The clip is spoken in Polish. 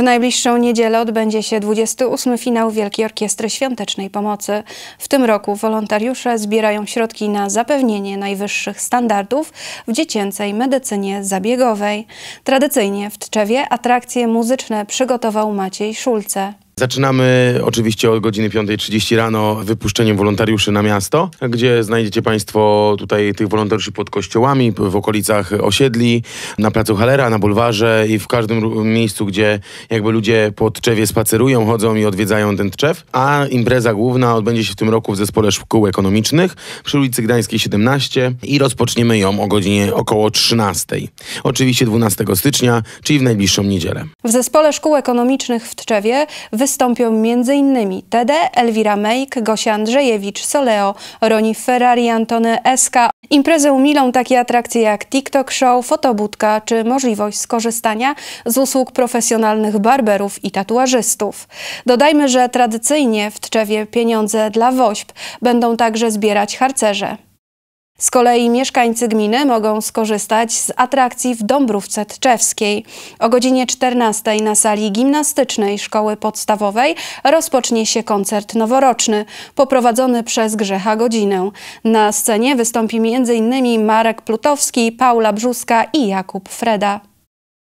W najbliższą niedzielę odbędzie się 28. finał Wielkiej Orkiestry Świątecznej Pomocy. W tym roku wolontariusze zbierają środki na zapewnienie najwyższych standardów w dziecięcej medycynie zabiegowej. Tradycyjnie w Tczewie atrakcje muzyczne przygotował Maciej Szulce. Zaczynamy oczywiście od godziny 5.30 rano wypuszczeniem wolontariuszy na miasto, gdzie znajdziecie Państwo tutaj tych wolontariuszy pod kościołami, w okolicach osiedli, na placu Halera, na bulwarze i w każdym miejscu, gdzie jakby ludzie po Tczewie spacerują, chodzą i odwiedzają ten Tczew. A impreza główna odbędzie się w tym roku w Zespole Szkół Ekonomicznych przy ulicy Gdańskiej 17 i rozpoczniemy ją o godzinie około 13. Oczywiście 12 stycznia, czyli w najbliższą niedzielę. W Zespole Szkół Ekonomicznych w Tczewie wy wystąpią m.in. Tede, Elwira Mejk, Gosia Andrzejewicz, Soleo, Roni Ferrari, Antony Eska. Imprezę umilą takie atrakcje jak TikTok Show, fotobudka czy możliwość skorzystania z usług profesjonalnych barberów i tatuażystów. Dodajmy, że tradycyjnie w Tczewie pieniądze dla woźb będą także zbierać harcerze. Z kolei mieszkańcy gminy mogą skorzystać z atrakcji w Dąbrówce Tczewskiej. O godzinie 14 na sali gimnastycznej Szkoły Podstawowej rozpocznie się koncert noworoczny, poprowadzony przez Grzecha Godzinę. Na scenie wystąpi m.in. Marek Plutowski, Paula Brzuska i Jakub Freda.